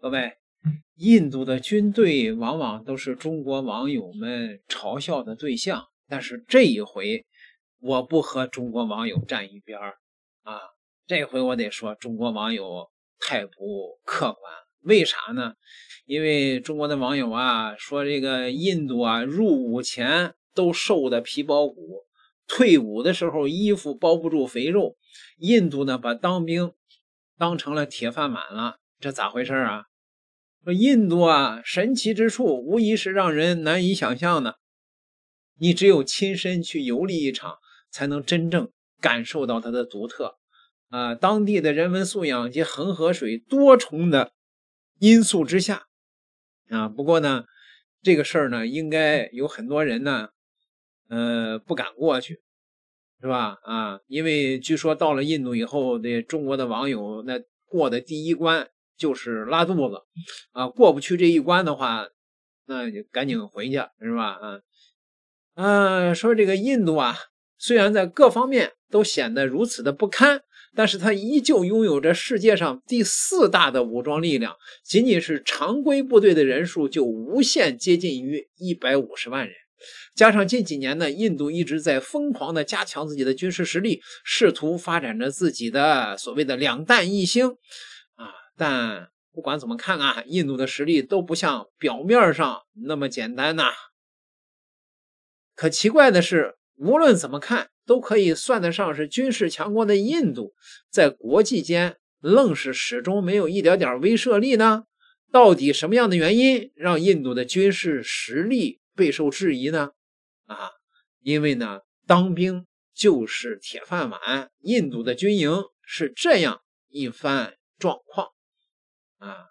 各位，印度的军队往往都是中国网友们嘲笑的对象。但是这一回，我不和中国网友站一边儿啊！这回我得说，中国网友太不客观。为啥呢？因为中国的网友啊，说这个印度啊，入伍前都瘦的皮包骨，退伍的时候衣服包不住肥肉。印度呢，把当兵当成了铁饭碗了。这咋回事啊？说印度啊，神奇之处无疑是让人难以想象的。你只有亲身去游历一场，才能真正感受到它的独特啊。当地的人文素养及恒河水多重的因素之下啊。不过呢，这个事儿呢，应该有很多人呢，呃，不敢过去，是吧？啊，因为据说到了印度以后，的中国的网友那过的第一关。就是拉肚子啊，过不去这一关的话，那就赶紧回去，是吧？啊啊，说这个印度啊，虽然在各方面都显得如此的不堪，但是它依旧拥有着世界上第四大的武装力量。仅仅是常规部队的人数就无限接近于一百五十万人，加上近几年呢，印度一直在疯狂的加强自己的军事实力，试图发展着自己的所谓的“两弹一星”。但不管怎么看啊，印度的实力都不像表面上那么简单呐。可奇怪的是，无论怎么看，都可以算得上是军事强国的印度，在国际间愣是始终没有一点点威慑力呢？到底什么样的原因让印度的军事实力备受质疑呢？啊，因为呢，当兵就是铁饭碗，印度的军营是这样一番状况。啊，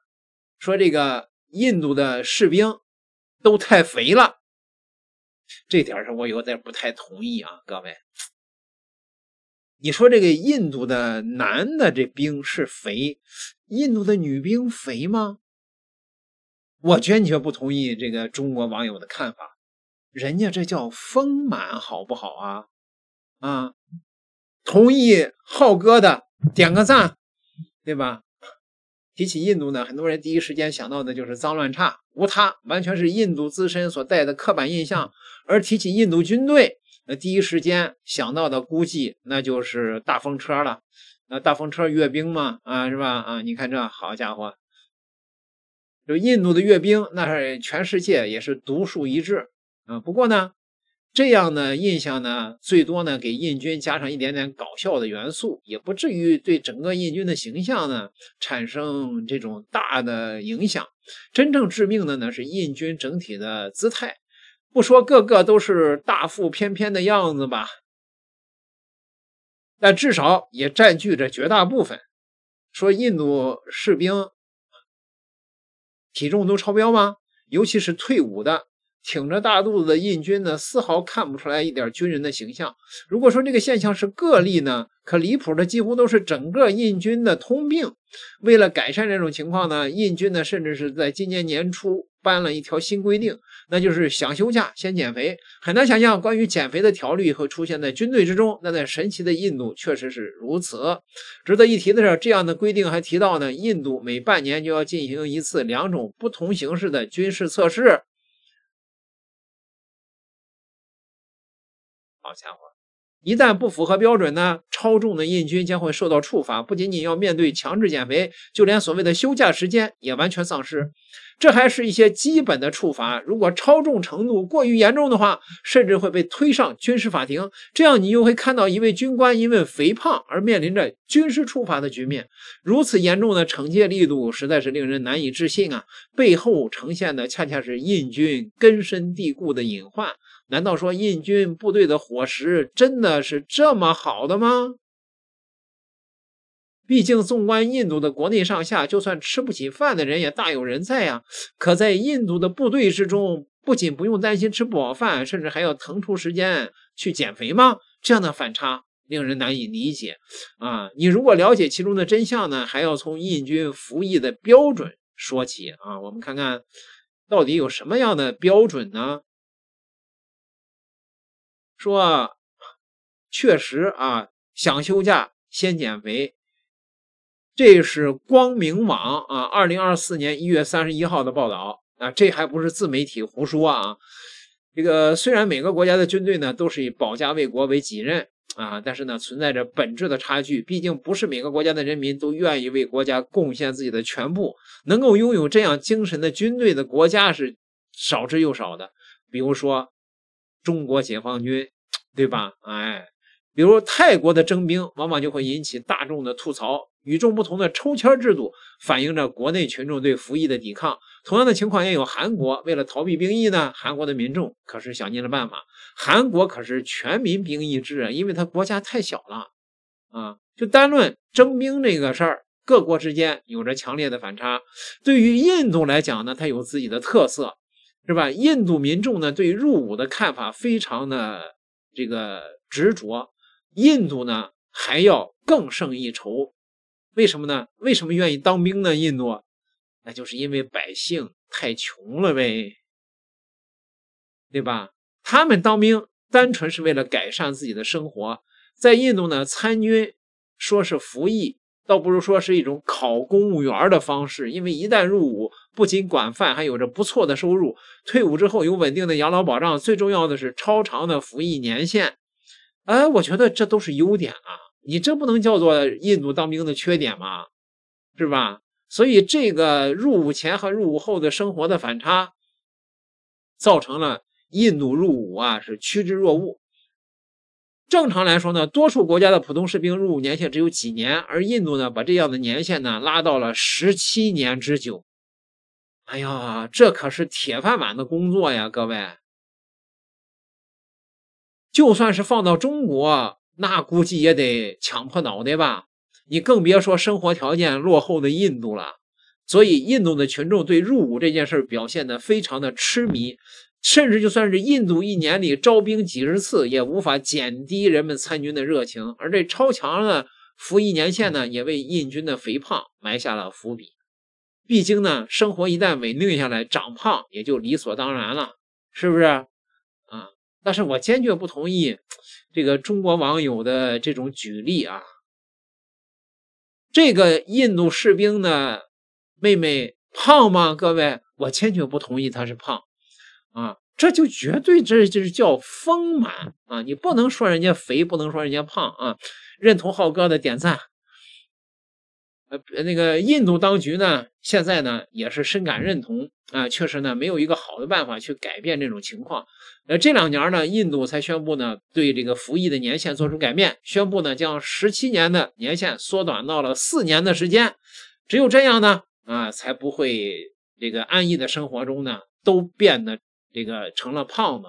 说这个印度的士兵都太肥了，这点上是我有点不太同意啊，各位。你说这个印度的男的这兵是肥，印度的女兵肥吗？我坚决不同意这个中国网友的看法，人家这叫丰满，好不好啊？啊，同意浩哥的，点个赞，对吧？提起印度呢，很多人第一时间想到的就是脏乱差，无他，完全是印度自身所带的刻板印象。而提起印度军队，呃，第一时间想到的估计那就是大风车了。那大风车阅兵嘛，啊，是吧？啊，你看这好家伙，就印度的阅兵，那是全世界也是独树一帜啊。不过呢。这样的印象呢，最多呢给印军加上一点点搞笑的元素，也不至于对整个印军的形象呢产生这种大的影响。真正致命的呢是印军整体的姿态，不说个个都是大腹翩翩的样子吧，但至少也占据着绝大部分。说印度士兵体重都超标吗？尤其是退伍的。挺着大肚子的印军呢，丝毫看不出来一点军人的形象。如果说这个现象是个例呢，可离谱的几乎都是整个印军的通病。为了改善这种情况呢，印军呢甚至是在今年年初颁了一条新规定，那就是想休假先减肥。很难想象关于减肥的条例会出现在军队之中，那在神奇的印度确实是如此。值得一提的是，这样的规定还提到呢，印度每半年就要进行一次两种不同形式的军事测试。好家伙，一旦不符合标准呢，超重的印军将会受到处罚，不仅仅要面对强制减肥，就连所谓的休假时间也完全丧失。这还是一些基本的处罚，如果超重程度过于严重的话，甚至会被推上军事法庭。这样，你又会看到一位军官因为肥胖而面临着军事处罚的局面。如此严重的惩戒力度，实在是令人难以置信啊！背后呈现的恰恰是印军根深蒂固的隐患。难道说印军部队的伙食真的是这么好的吗？毕竟，纵观印度的国内上下，就算吃不起饭的人也大有人在呀。可在印度的部队之中，不仅不用担心吃不饱饭，甚至还要腾出时间去减肥吗？这样的反差令人难以理解啊！你如果了解其中的真相呢，还要从印军服役的标准说起啊。我们看看到底有什么样的标准呢？说，确实啊，想休假先减肥。这是光明网啊，二零二四年一月三十一号的报道啊，这还不是自媒体胡说啊。这个虽然每个国家的军队呢都是以保家卫国为己任啊，但是呢存在着本质的差距，毕竟不是每个国家的人民都愿意为国家贡献自己的全部，能够拥有这样精神的军队的国家是少之又少的。比如说中国解放军，对吧？哎，比如泰国的征兵往往就会引起大众的吐槽。与众不同的抽签制度反映着国内群众对服役的抵抗。同样的情况也有韩国，为了逃避兵役呢，韩国的民众可是想尽了办法。韩国可是全民兵役制啊，因为它国家太小了啊。就单论征兵这个事儿，各国之间有着强烈的反差。对于印度来讲呢，它有自己的特色，是吧？印度民众呢对入伍的看法非常的这个执着。印度呢还要更胜一筹。为什么呢？为什么愿意当兵呢？印度，那就是因为百姓太穷了呗，对吧？他们当兵单纯是为了改善自己的生活。在印度呢，参军说是服役，倒不如说是一种考公务员的方式。因为一旦入伍，不仅管饭，还有着不错的收入；退伍之后有稳定的养老保障，最重要的是超长的服役年限。哎，我觉得这都是优点啊。你这不能叫做印度当兵的缺点嘛，是吧？所以这个入伍前和入伍后的生活的反差，造成了印度入伍啊是趋之若鹜。正常来说呢，多数国家的普通士兵入伍年限只有几年，而印度呢把这样的年限呢拉到了十七年之久。哎呀，这可是铁饭碗的工作呀，各位。就算是放到中国。那估计也得强迫脑袋吧，你更别说生活条件落后的印度了。所以，印度的群众对入伍这件事表现得非常的痴迷，甚至就算是印度一年里招兵几十次，也无法减低人们参军的热情。而这超强的服役年限呢，也为印军的肥胖埋下了伏笔。毕竟呢，生活一旦稳定下来，长胖也就理所当然了，是不是？但是我坚决不同意这个中国网友的这种举例啊。这个印度士兵的妹妹胖吗？各位，我坚决不同意她是胖啊，这就绝对这就是叫丰满啊，你不能说人家肥，不能说人家胖啊。认同浩哥的点赞。呃，那个印度当局呢，现在呢也是深感认同啊，确实呢没有一个好的办法去改变这种情况。呃，这两年呢，印度才宣布呢对这个服役的年限做出改变，宣布呢将十七年的年限缩短到了四年的时间，只有这样呢啊才不会这个安逸的生活中呢都变得这个成了胖子。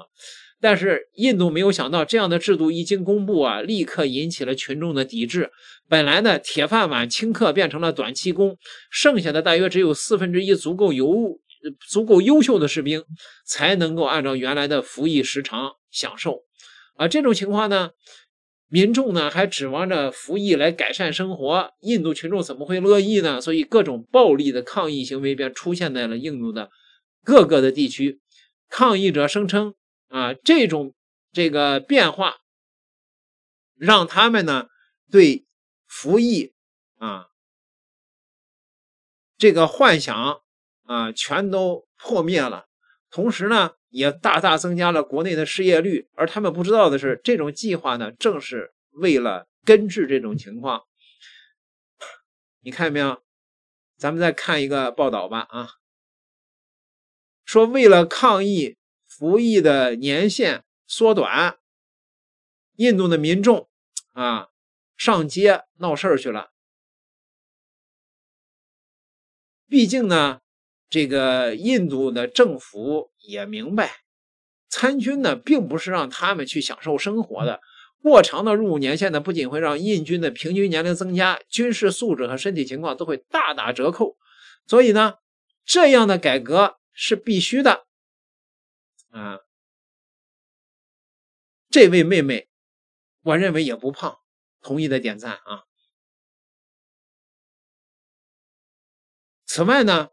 但是印度没有想到，这样的制度一经公布啊，立刻引起了群众的抵制。本来呢，铁饭碗顷刻变成了短期工，剩下的大约只有四分之一足够优足够优秀的士兵才能够按照原来的服役时长享受。啊，这种情况呢，民众呢还指望着服役来改善生活，印度群众怎么会乐意呢？所以各种暴力的抗议行为便出现在了印度的各个的地区。抗议者声称。啊，这种这个变化，让他们呢对服役啊这个幻想啊全都破灭了，同时呢也大大增加了国内的失业率。而他们不知道的是，这种计划呢正是为了根治这种情况。你看见没有？咱们再看一个报道吧。啊，说为了抗议服役的年限缩短，印度的民众啊上街闹事儿去了。毕竟呢，这个印度的政府也明白，参军呢并不是让他们去享受生活的。过长的入伍年限呢，不仅会让印军的平均年龄增加，军事素质和身体情况都会大打折扣。所以呢，这样的改革是必须的。啊，这位妹妹，我认为也不胖，同意的点赞啊。此外呢，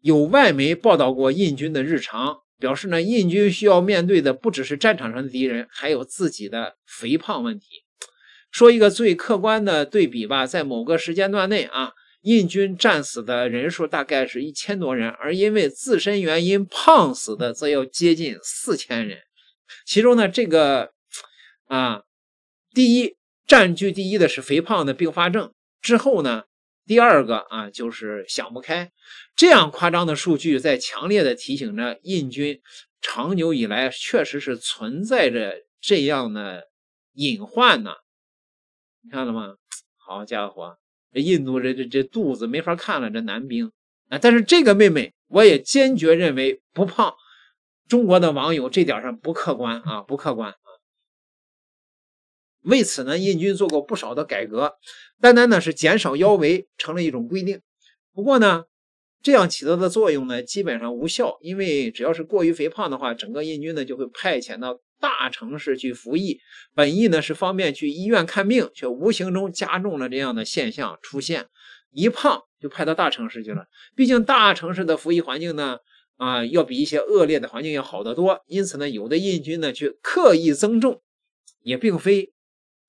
有外媒报道过印军的日常，表示呢，印军需要面对的不只是战场上的敌人，还有自己的肥胖问题。说一个最客观的对比吧，在某个时间段内啊。印军战死的人数大概是一千多人，而因为自身原因胖死的则要接近四千人。其中呢，这个啊，第一占据第一的是肥胖的并发症，之后呢，第二个啊就是想不开。这样夸张的数据在强烈的提醒着印军，长久以来确实是存在着这样的隐患呢。你看了吗？好家伙！印度这这这肚子没法看了，这男兵啊，但是这个妹妹我也坚决认为不胖。中国的网友这点上不客观啊，不客观啊。为此呢，印军做过不少的改革，单单呢是减少腰围成了一种规定。不过呢，这样起到的作用呢基本上无效，因为只要是过于肥胖的话，整个印军呢就会派遣到。大城市去服役，本意呢是方便去医院看病，却无形中加重了这样的现象出现。一胖就派到大城市去了，毕竟大城市的服役环境呢，啊，要比一些恶劣的环境要好得多。因此呢，有的印军呢去刻意增重，也并非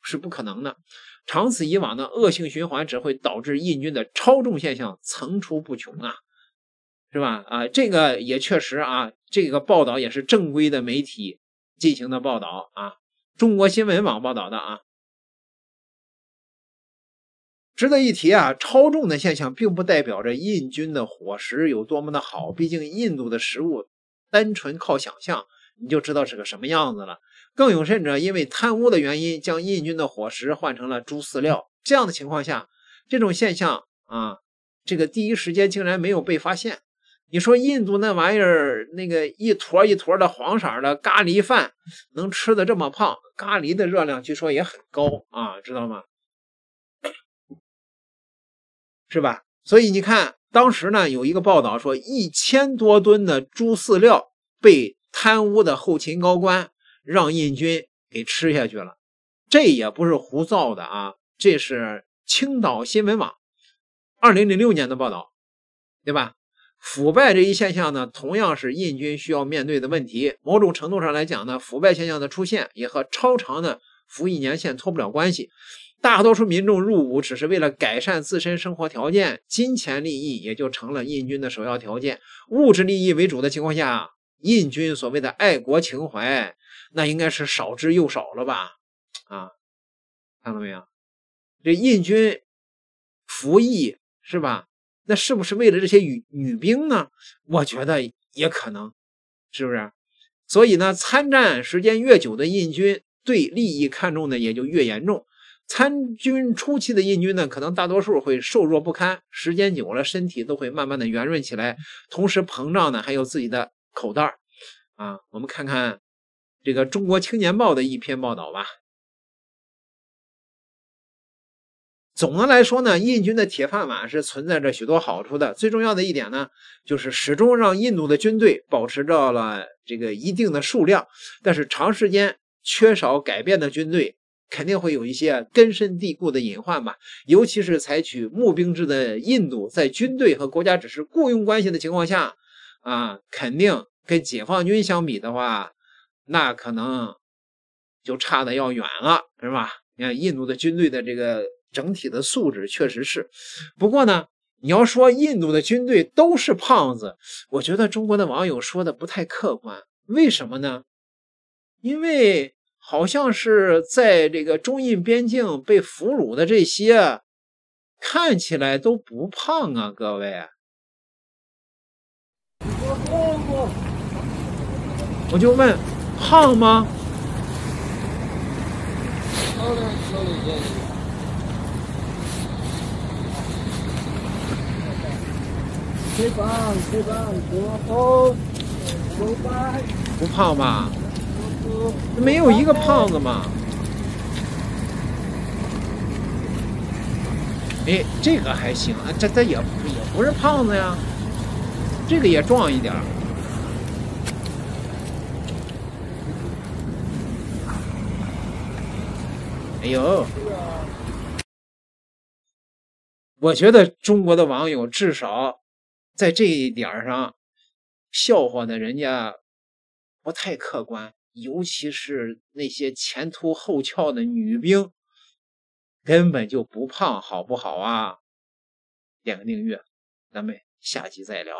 是不可能的。长此以往呢，恶性循环只会导致印军的超重现象层出不穷啊，是吧？啊，这个也确实啊，这个报道也是正规的媒体。进行的报道啊，中国新闻网报道的啊，值得一提啊，超重的现象并不代表着印军的伙食有多么的好，毕竟印度的食物单纯靠想象你就知道是个什么样子了。更有甚者，因为贪污的原因，将印军的伙食换成了猪饲料。这样的情况下，这种现象啊，这个第一时间竟然没有被发现。你说印度那玩意儿，那个一坨一坨的黄色的咖喱饭，能吃的这么胖？咖喱的热量据说也很高啊，知道吗？是吧？所以你看，当时呢有一个报道说，一千多吨的猪饲料被贪污的后勤高官让印军给吃下去了，这也不是胡造的啊，这是青岛新闻网二零零六年的报道，对吧？腐败这一现象呢，同样是印军需要面对的问题。某种程度上来讲呢，腐败现象的出现也和超长的服役年限脱不了关系。大多数民众入伍只是为了改善自身生活条件，金钱利益也就成了印军的首要条件。物质利益为主的情况下，印军所谓的爱国情怀，那应该是少之又少了吧？啊，看到没有？这印军服役是吧？那是不是为了这些女女兵呢？我觉得也可能，是不是？所以呢，参战时间越久的印军，对利益看重的也就越严重。参军初期的印军呢，可能大多数会瘦弱不堪，时间久了，身体都会慢慢的圆润起来，同时膨胀呢，还有自己的口袋儿啊。我们看看这个《中国青年报》的一篇报道吧。总的来说呢，印军的铁饭碗是存在着许多好处的。最重要的一点呢，就是始终让印度的军队保持着了这个一定的数量。但是长时间缺少改变的军队，肯定会有一些根深蒂固的隐患吧，尤其是采取募兵制的印度，在军队和国家只是雇佣关系的情况下，啊，肯定跟解放军相比的话，那可能就差的要远了，是吧？你看印度的军队的这个。整体的素质确实是，不过呢，你要说印度的军队都是胖子，我觉得中国的网友说的不太客观。为什么呢？因为好像是在这个中印边境被俘虏的这些，看起来都不胖啊，各位。我就问，胖吗？吃饭，吃饭，多好，不胖不胖吧？没有一个胖子嘛。哎，这个还行，这这也也不是胖子呀。这个也壮一点儿。哎呦，我觉得中国的网友至少。在这一点上，笑话的人家不太客观，尤其是那些前凸后翘的女兵，根本就不胖，好不好啊？点个订阅，咱们下期再聊。